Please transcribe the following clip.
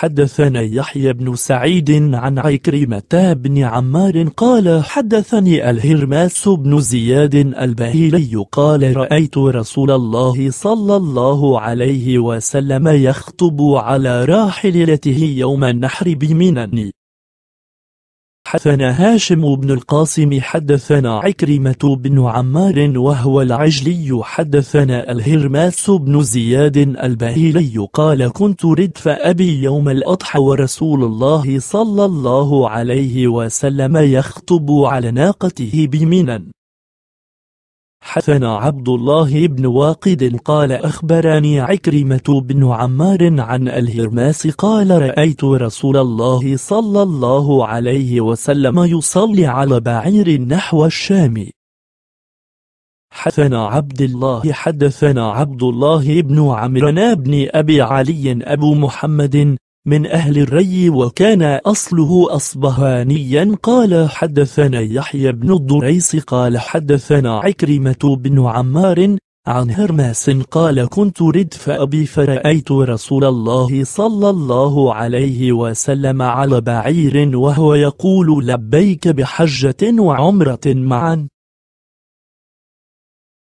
حدثنا يحيى بن سعيد عن عكرمة بن عمار قال حدثني الهرماس بن زياد البهيلي قال رأيت رسول الله صلى الله عليه وسلم يخطب على راحلته يوم النحر بمنن حدثنا هاشم بن القاسم حدثنا عكرمة بن عمار وهو العجلي حدثنا الهرماس بن زياد البهيلي قال كنت ردف أبي يوم الأضحى ورسول الله صلى الله عليه وسلم يخطب على ناقته بمنى حثنا عبد الله بن واقد قال أخبرني عكرمة بن عمار عن الهرماس قال رأيت رسول الله صلى الله عليه وسلم يصلي على بعير نحو الشام حثنا عبد الله حدثنا عبد الله بن عمران بن أبي علي أبو محمد من أهل الري وكان أصله أصبهانيا قال حدثنا يحيى بن الضريس قال حدثنا عكرمة بن عمار عن هرماس قال كنت ردف أبي فرأيت رسول الله صلى الله عليه وسلم على بعير وهو يقول لبيك بحجة وعمرة معا